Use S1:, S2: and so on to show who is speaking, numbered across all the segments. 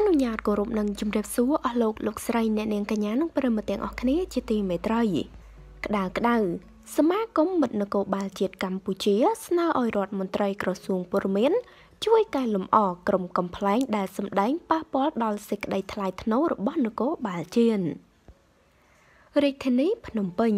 S1: អនុញ្ញាតគោរពនិងជម្រាបសួរអស់លោកលោកស្រីអ្នកនាងកញ្ញានិងប្រិមត្តទាំងអស់គ្នាជាទីមេត្រីក្តៅក្តៅសមាគមមិត្តនគរបាលជាតិកម្ពុជាស្នើឲ្យរដ្ឋមន្ត្រីក្រសួងពលរដ្ឋជួយកែលម្អក្រុមកំប្លែង ដែលសម្ដែងប៉ះពាល់ដល់សេចក្តីថ្លៃថ្នូររបស់នគរបាលជាតិរាជធានីភ្នំពេញ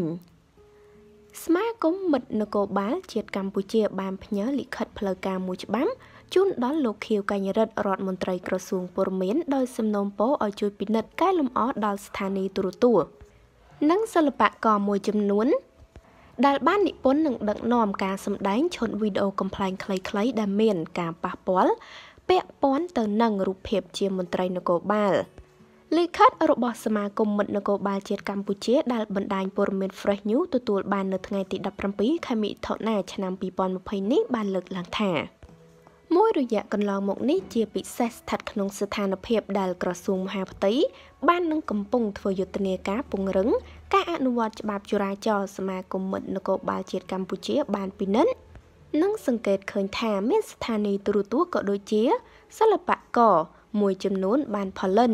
S1: សមាគមមិត្តនគរបាលជាតិកម្ពុជាបានផ្ញើលិខិតផ្លូវការមួយច្បាប់ជូនដល់លោកខៀវកញ្ញរិទ្ធរដ្ឋមន្ត្រីក្រសួងពលរដ្ឋមានដោយសំណូមពរឲ្យជួយពិនិត្យកែលម្អដល់ស្ថានីយទូរទស្សន៍និងសិល្បករមួយចំនួន ដែលបាននិពន្ធនិងដឹកនាំការសម្ដែងឈុតវីដេអូកំ pl ែងខ្លីៗដែលមានការប៉ះពាល់ពាក់ព័ន្ធទៅនឹងរូបភាពជាមន្ត្រីនគរបាល។លិខិតរបស់សមាគមមិត្តនគរបាលជាតិកម្ពុជាដែលបណ្ដាញព័ត៌មាន Fresh News ទទួលបាននៅថ្ងៃទី17ខែមិថុនាឆ្នាំ2020នេះបានលើកឡើងថាមួយរយៈកន្លងមកនេះជាពិសេសស្ថិតក្នុងស្ថានភាពដែលក្រសួងមហាផ្ទៃបាននឹងកំពុងធ្វើយុទ្ធនាការពង្រឹងការអនុវត្តច្បាប់ចរាចរណ៍សមាគមមិត្តនគរបាលជាតិកម្ពុជា បានពិនិត្យនិងសង្កេតឃើញថាមានស្ថានីយទូរទស្សន៍ក៏ដូចជាសិល្បករមួយចំនួនបានផលិត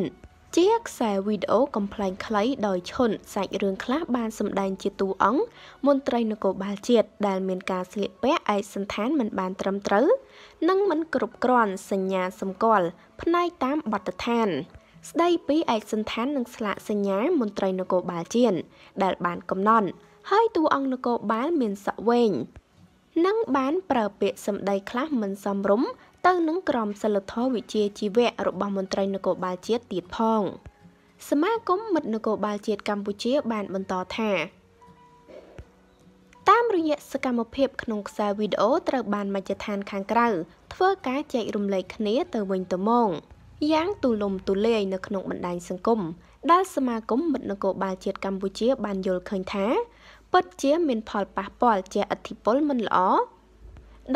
S1: ជាខ្សែវីដេអូកំ pl ែងខ្លីដោយឈុនសាច់រឿងខ្លះបានសម្ដែងជាតួអង្គមន្ត្រីនគរបាលជាតិដែលមានការស្លៀកពាក់ឯកសណ្ឋានមិនបានត្រឹមត្រូវនិងមិនគ្រប់គ្រាន់សញ្ញាសម្គាល់ផ្នែកតាមបទដ្ឋានស្ដីពីឯកសណ្ឋាននិងស្លាកសញ្ញាមន្ត្រីនគរបាលជាតិដែលបានកំណត់ហើយតួអង្គនគរបាលមានសក់វែងនិងបានប្រើពាក្យសម្ដីខ្លះមិនសមរម្យទៅនឹងក្រមសីលធម៌វិជ្ជាជីវៈរបស់មន្ត្រីនគរបាលជាតិទៀតផង សមាគមមិត្តនគរបាលជាតិកម្ពុជាបានបន្តថាតាមរយៈសកម្មភាពក្នុងខ្សែវីដេអូត្រូវបានមជ្ឈដ្ឋានខាងក្រៅធ្វើការចែករំលែកគ្នាទៅវិញទៅមកយ៉ាងទូលំទូលាយនៅក្នុងបណ្ដាញសង្គមដែលសមាគមមិត្តនគរបាលជាតិកម្ពុជាបានយល់ឃើញថាពិតជាមានផលប៉ះពាល់ជាអធិពលមិនល្អ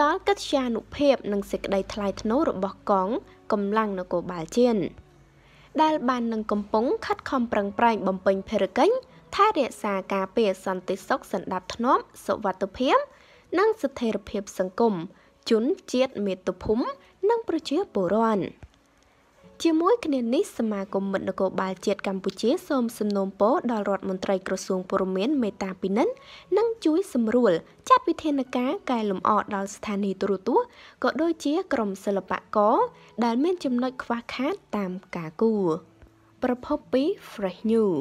S1: ដល់កិត្យានុភាពនិងសេចក្តីថ្លៃថ្នូររបស់កងកម្លាំងនគរបាលជាតិដែលបាននឹងកំពុងខិតខំប្រឹងប្រែងបំពេញភារកិច្ចថែរក្សាការពារសន្តិសុខសណ្ដាប់ធ្នាប់សុវត្ថិភាព និងស្ថិរភាពសង្គមជនជាតិមាតុភូមិនិងប្រជាពលរដ្ឋជាមួយគ្នានេះសមាគមមិត្តនគរបាលជាតិកម្ពុជាសូមសំណូមពរដល់រដ្ឋមន្ត្រីក្រសួងព័ត៌មានមេត្តាពិនិត្យនិងជួយសម្រួល ចាត់វិធានការកែលម្អដល់ស្ថានីយទូរទស្សន៍ក៏ដូចជាក្រមសិល្បករដែលមានចំណុចខ្វះខាតតាមការគួរប្រភពពី Fresh News